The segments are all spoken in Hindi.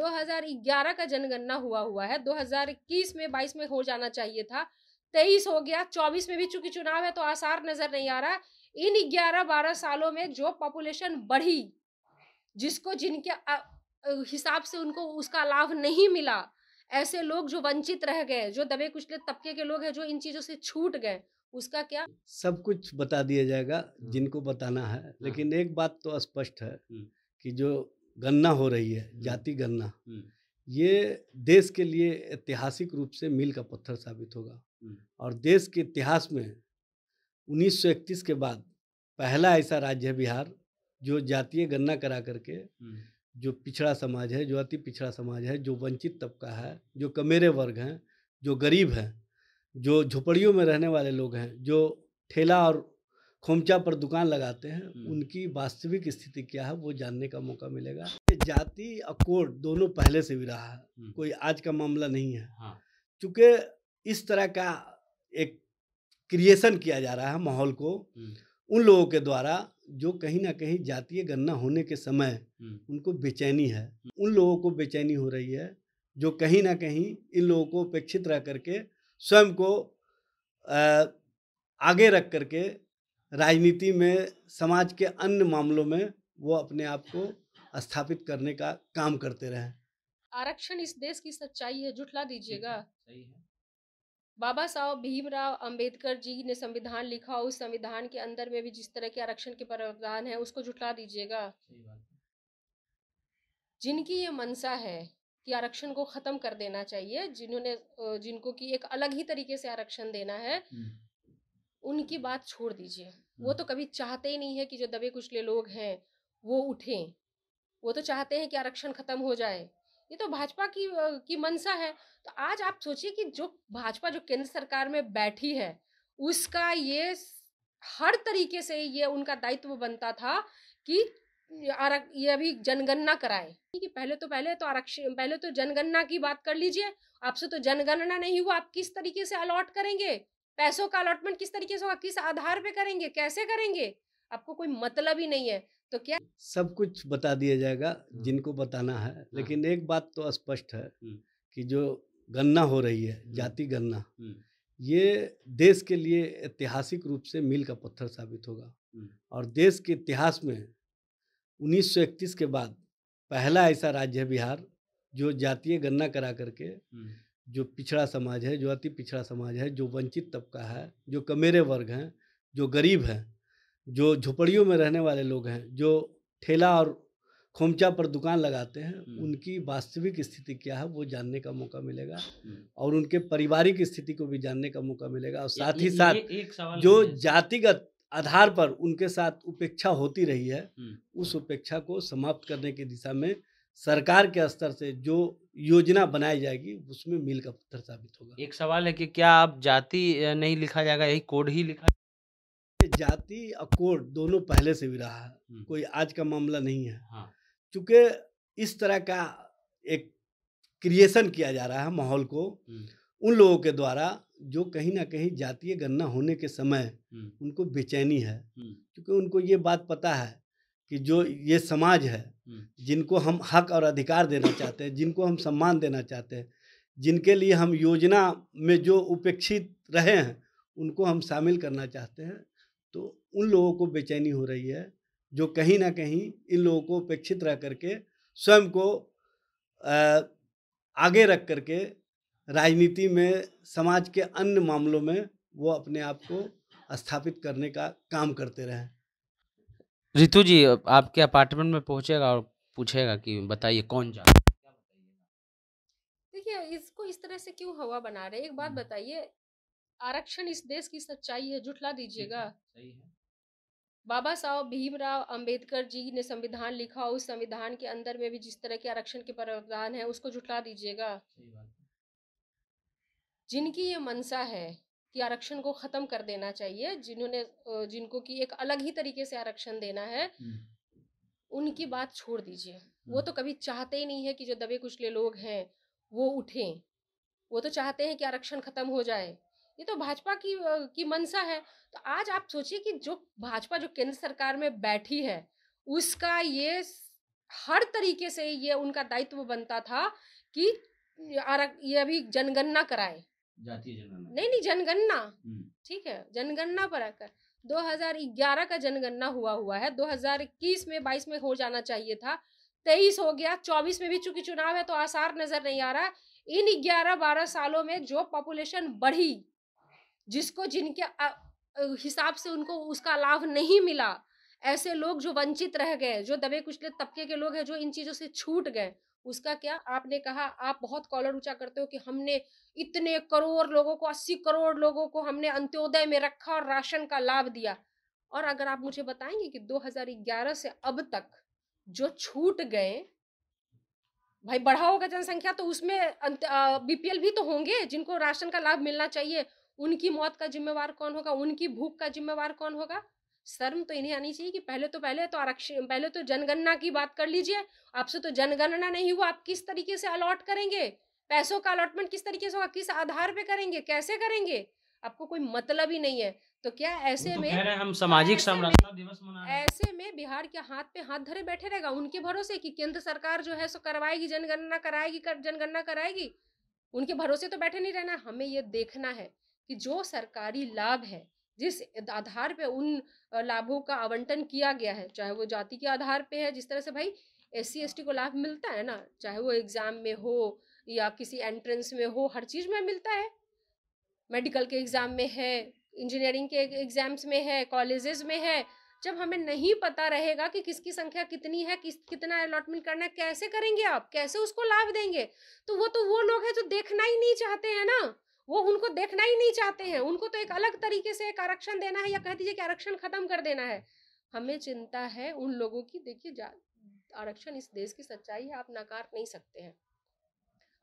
2011 का जनगणना हुआ हुआ है 2021 में 22 में हो जाना चाहिए था 23 हो गया 24 में भी चूंकि चुनाव है तो आसार नजर नहीं आ रहा इन 11-12 सालों में जो पॉपुलेशन बढ़ी जिसको जिनके हिसाब से उनको उसका लाभ नहीं मिला ऐसे लोग जो वंचित रह गए जो दबे कुचले तबके के लोग हैं जो इन चीजों से छूट गए उसका क्या सब कुछ बता दिया जाएगा हाँ। जिनको बताना है लेकिन हाँ। एक बात तो स्पष्ट है कि जो गन्ना हो रही है जाति गन्ना ये देश के लिए ऐतिहासिक रूप से मील का पत्थर साबित होगा और देश के इतिहास में 1931 के बाद पहला ऐसा राज्य है बिहार जो जातीय गन्ना करा करके जो पिछड़ा समाज है जो अति पिछड़ा समाज है जो वंचित तबका है जो कमेरे वर्ग हैं जो गरीब हैं जो झुपड़ियों में रहने वाले लोग हैं जो ठेला और खोमचा पर दुकान लगाते हैं उनकी वास्तविक स्थिति क्या है वो जानने का मौका मिलेगा जाति और कोर्ट दोनों पहले से भी रहा है कोई आज का मामला नहीं है हाँ। चूँकि इस तरह का एक क्रिएशन किया जा रहा है माहौल को उन लोगों के द्वारा जो कहीं ना कहीं जातीय गणना होने के समय उनको बेचैनी है उन लोगों को बेचैनी हो रही है जो कहीं ना कहीं इन लोगों को अपेक्षित रह करके स्वयं को आगे रख करके राजनीति में समाज के अन्य मामलों में वो अपने आप को स्थापित करने का काम करते रहे आरक्षण इस देश की सच्चाई है जुटला दीजिएगा बाबा साहब भीमराव अंबेडकर जी ने संविधान लिखा उस संविधान के अंदर में भी जिस तरह के आरक्षण के प्रावधान है उसको जुटला दीजिएगा जिनकी ये मनसा है कि आरक्षण को खत्म कर देना चाहिए जिन्होंने जिनको कि एक अलग ही तरीके से आरक्षण देना है हम्म। उनकी बात छोड़ दीजिए वो हम्म। तो कभी चाहते ही नहीं है कि जो दबे कुचले लोग हैं वो उठें वो तो चाहते हैं कि आरक्षण खत्म हो जाए ये तो भाजपा की की मनसा है तो आज आप सोचिए कि जो भाजपा जो केंद्र सरकार में बैठी है उसका ये हर तरीके से ये उनका दायित्व बनता था कि ये अभी जनगणना कराए कि पहले तो पहले तो आरक्षण पहले तो जनगणना की बात कर लीजिए आपसे तो जनगणना नहीं हुआ आप किस तरीके से अलॉट करेंगे पैसों का अलॉटमेंट किस तरीके से होगा किस आधार पे करेंगे कैसे करेंगे आपको कोई मतलब ही नहीं है तो क्या सब कुछ बता दिया जाएगा हाँ। जिनको बताना है हाँ। लेकिन एक बात तो स्पष्ट है कि जो गन्ना हो रही है जाति गन्ना ये देश के लिए ऐतिहासिक रूप से मील का पत्थर साबित होगा और देश के इतिहास में 1931 के बाद पहला ऐसा राज्य है बिहार जो जातीय गन्ना करा करके जो पिछड़ा समाज है जो अति पिछड़ा समाज है जो वंचित तबका है जो कमेरे वर्ग हैं जो गरीब हैं जो झुपड़ियों में रहने वाले लोग हैं जो ठेला और खोमचा पर दुकान लगाते हैं उनकी वास्तविक स्थिति क्या है वो जानने का मौका मिलेगा और उनके पारिवारिक स्थिति को भी जानने का मौका मिलेगा और साथ ही साथ जो जातिगत आधार पर उनके साथ उपेक्षा होती रही है उस उपेक्षा को समाप्त करने की दिशा में सरकार के स्तर से जो योजना बनाई जाएगी उसमें मील का पत्थर साबित होगा एक सवाल है कि क्या आप जाति नहीं लिखा जाएगा यही कोड ही लिखा जाति और कोड दोनों पहले से भी रहा है कोई आज का मामला नहीं है हाँ। चूंकि इस तरह का एक क्रिएशन किया जा रहा है माहौल को उन लोगों के द्वारा जो कहीं ना कहीं जातीय गणना होने के समय उनको बेचैनी है क्योंकि उनको ये बात पता है कि जो ये समाज है हम्म। जिनको हम हक और अधिकार देना चाहते हैं जिनको हम सम्मान देना चाहते हैं जिनके लिए हम योजना में जो उपेक्षित रहे हैं उनको हम शामिल करना चाहते हैं तो उन लोगों को बेचैनी हो रही है जो कहीं ना कहीं इन लोगों को उपेक्षित रह करके स्वयं को आगे रख करके राजनीति में समाज के अन्य मामलों में वो अपने आप को स्थापित करने का काम करते रहें रितु जी आपके अपार्टमेंट में पहुंचेगा और पूछेगा कि बताइए कौन जा देखिए इसको इस तरह से क्यों हवा बना रहे एक बात हम्म। बताइए आरक्षण इस देश की सच्चाई है जुटला दीजिएगा बाबा साहब भीमराव अंबेडकर जी ने संविधान लिखा उस संविधान के अंदर में भी जिस तरह के आरक्षण के प्रावधान है उसको जुटला दीजिएगा जिनकी ये मनसा है कि आरक्षण को खत्म कर देना चाहिए जिन्होंने जिनको कि एक अलग ही तरीके से आरक्षण देना है हम्म। उनकी बात छोड़ दीजिए वो हम्म। तो कभी चाहते ही नहीं है कि जो दबे कुचले लोग हैं वो उठें वो तो चाहते हैं कि आरक्षण खत्म हो जाए ये तो भाजपा की की मनसा है तो आज आप सोचिए कि जो भाजपा जो केंद्र सरकार में बैठी है उसका ये हर तरीके से ये उनका दायित्व बनता था कि ये अभी जनगणना कराएं जातीय जनगणना नहीं नहीं जनगणना हम्म। ठीक है जनगणना पर आकर 2011 का जनगणना हुआ हुआ है 2021 में 22 में हो जाना चाहिए था 23 हो गया 24 में भी चूंकि चुनाव है तो आसार नजर नहीं आ रहा इन 11-12 सालों में जो पॉपुलेशन बढ़ी जिसको जिनके हिसाब से उनको उसका लाभ नहीं मिला ऐसे लोग जो वंचित रह गए जो दबे कुचले तबके के लोग हैं जो इन चीज़ों से छूट गए उसका क्या आपने कहा आप बहुत कॉलर ऊंचा करते हो कि हमने इतने करोड़ लोगों को अस्सी करोड़ लोगों को हमने अंत्योदय में रखा और राशन का लाभ दिया और अगर आप मुझे बताएंगे कि 2011 से अब तक जो छूट गए भाई बढ़ा होगा जनसंख्या तो उसमें बीपीएल भी तो होंगे जिनको राशन का लाभ मिलना चाहिए उनकी मौत का जिम्मेवार कौन होगा उनकी भूख का जिम्मेवार कौन होगा शर्म तो इन्हें आनी चाहिए कि पहले तो पहले तो आरक्षण पहले तो जनगणना की बात कर लीजिए आपसे तो जनगणना नहीं हुआ आप किस तरीके से अलॉट करेंगे पैसों का अलॉटमेंट किस तरीके से होगा किस आधार पे करेंगे कैसे करेंगे आपको कोई मतलब ही नहीं है तो क्या ऐसे तो में हम सामाजिक दिवस मना ऐसे में बिहार के हाथ पे हाथ धरे बैठे रहेगा उनके भरोसे कि केंद्र सरकार जो है सो करवाएगी जनगणना कराएगी कर, जनगणना कराएगी उनके भरोसे तो बैठे नहीं रहना हमें ये देखना है कि जो सरकारी लाभ है जिस आधार पे उन लाभों का आवंटन किया गया है चाहे वो जाति के आधार पे है जिस तरह से भाई एस सी को लाभ मिलता है ना चाहे वो एग्ज़ाम में हो या किसी एंट्रेंस में हो हर चीज़ में मिलता है मेडिकल के एग्ज़ाम में है इंजीनियरिंग के एग्ज़ाम्स में है कॉलेजेस में है जब हमें नहीं पता रहेगा कि किसकी संख्या कितनी है किस कितना अलॉटमेंट करना है कैसे करेंगे आप कैसे उसको लाभ देंगे तो वो तो वो लोग हैं जो देखना ही नहीं चाहते हैं ना वो उनको देखना ही नहीं चाहते हैं उनको तो एक अलग तरीके से एक आरक्षण देना है या कह दीजिए कि आरक्षण खत्म कर देना है हमें चिंता है उन लोगों की देखिए आरक्षण इस देश की सच्चाई है आप नकार नहीं सकते हैं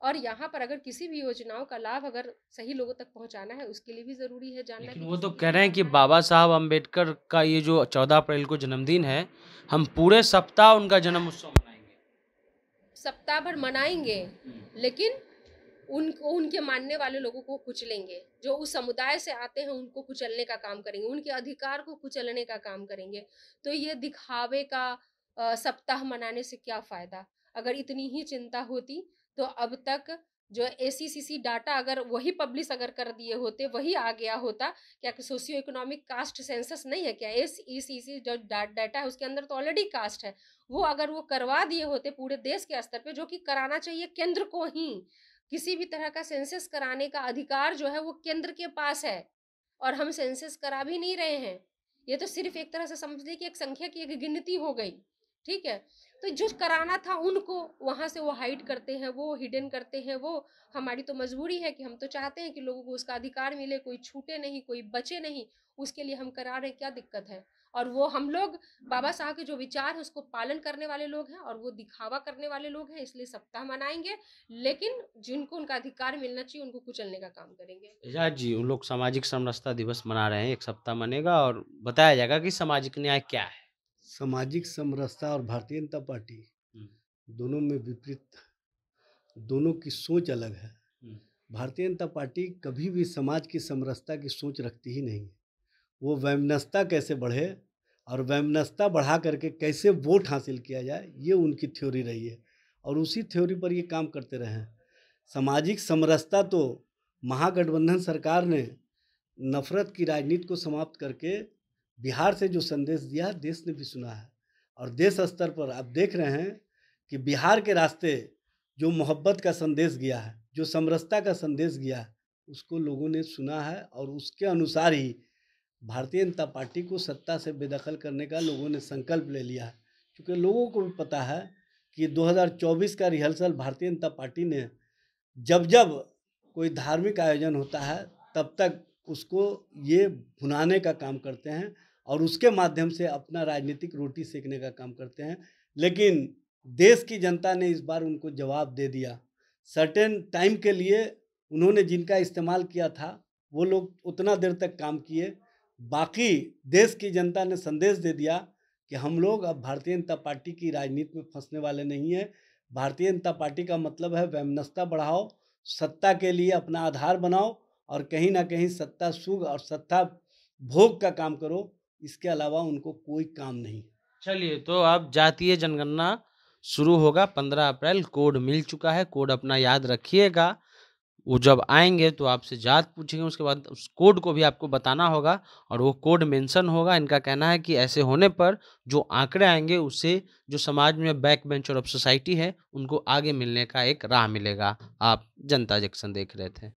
और यहाँ पर अगर किसी भी योजनाओं का लाभ अगर सही लोगों तक पहुँचाना है उसके लिए भी जरूरी है जानना लेकिन वो तो कह रहे हैं कि बाबा साहब अम्बेडकर का ये जो चौदह अप्रैल को जन्मदिन है हम पूरे सप्ताह उनका जन्म उत्सव मनाएंगे सप्ताह भर मनाएंगे लेकिन उन उनके मानने वाले लोगों को कुचलेंगे जो उस समुदाय से आते हैं उनको कुचलने का काम करेंगे उनके अधिकार को कुचलने का काम करेंगे तो ये दिखावे का सप्ताह मनाने से क्या फ़ायदा अगर इतनी ही चिंता होती तो अब तक जो ए डाटा अगर वही पब्लिश अगर कर दिए होते वही आ गया होता क्या कि सोशियो इकोनॉमिक कास्ट सेंसस नहीं है क्या एस ई जो डाटा है उसके अंदर तो ऑलरेडी कास्ट है वो अगर वो करवा दिए होते पूरे देश के स्तर पे जो कि कराना चाहिए केंद्र को ही किसी भी तरह का सेंसस कराने का अधिकार जो है वो केंद्र के पास है और हम सेंसस करा भी नहीं रहे हैं ये तो सिर्फ एक तरह से समझ लीजिए कि एक संख्या की एक गिनती हो गई ठीक है तो जो कराना था उनको वहाँ से वो हाइड करते हैं वो हिडन करते हैं वो हमारी तो मजबूरी है कि हम तो चाहते हैं कि लोगों को उसका अधिकार मिले कोई छूटे नहीं कोई बचे नहीं उसके लिए हम करा रहे क्या दिक्कत है और वो हम लोग बाबा हाँ। साहब के जो विचार है उसको पालन करने वाले लोग हैं और वो दिखावा करने वाले लोग हैं इसलिए सप्ताह मनाएंगे लेकिन जिनको उनका अधिकार मिलना चाहिए उनको कुचलने का काम करेंगे एजाज जी उन लोग सामाजिक समरसता दिवस मना रहे हैं एक सप्ताह मनेगा और बताया जाएगा कि सामाजिक न्याय क्या है सामाजिक समरसता और भारतीय जनता पार्टी दोनों में विपरीत दोनों की सोच अलग है भारतीय जनता पार्टी कभी भी समाज की समरसता की सोच रखती ही नहीं वो वैमनस्ता कैसे बढ़े और वैमनस्ता बढ़ा करके कैसे वोट हासिल किया जाए ये उनकी थ्योरी रही है और उसी थ्योरी पर ये काम करते रहे हैं सामाजिक समरसता तो महागठबंधन सरकार ने नफरत की राजनीति को समाप्त करके बिहार से जो संदेश दिया देश ने भी सुना है और देश स्तर पर आप देख रहे हैं कि बिहार के रास्ते जो मोहब्बत का संदेश गया है जो समरसता का संदेश गया है उसको लोगों ने सुना है और उसके अनुसार ही भारतीय जनता पार्टी को सत्ता से बेदखल करने का लोगों ने संकल्प ले लिया है क्योंकि लोगों को भी पता है कि 2024 का रिहर्सल भारतीय जनता पार्टी ने जब जब कोई धार्मिक आयोजन होता है तब तक उसको ये भुनाने का काम करते हैं और उसके माध्यम से अपना राजनीतिक रोटी सेकने का काम करते हैं लेकिन देश की जनता ने इस बार उनको जवाब दे दिया सर्टेन टाइम के लिए उन्होंने जिनका इस्तेमाल किया था वो लोग उतना देर तक काम किए बाकी देश की जनता ने संदेश दे दिया कि हम लोग अब भारतीय जनता पार्टी की राजनीति में फंसने वाले नहीं हैं भारतीय जनता पार्टी का मतलब है वैमनस्ता बढ़ाओ सत्ता के लिए अपना आधार बनाओ और कहीं ना कहीं सत्ता सुग और सत्ता भोग का काम करो इसके अलावा उनको कोई काम नहीं चलिए तो अब जातीय जनगणना शुरू होगा पंद्रह अप्रैल कोड मिल चुका है कोड अपना याद रखिएगा वो जब आएंगे तो आपसे जात पूछेंगे उसके बाद उस कोड को भी आपको बताना होगा और वो कोड मेंशन होगा इनका कहना है कि ऐसे होने पर जो आंकड़े आएंगे उससे जो समाज में बैक बेंच ऑफ सोसाइटी है उनको आगे मिलने का एक राह मिलेगा आप जनता जंक्शन देख रहे थे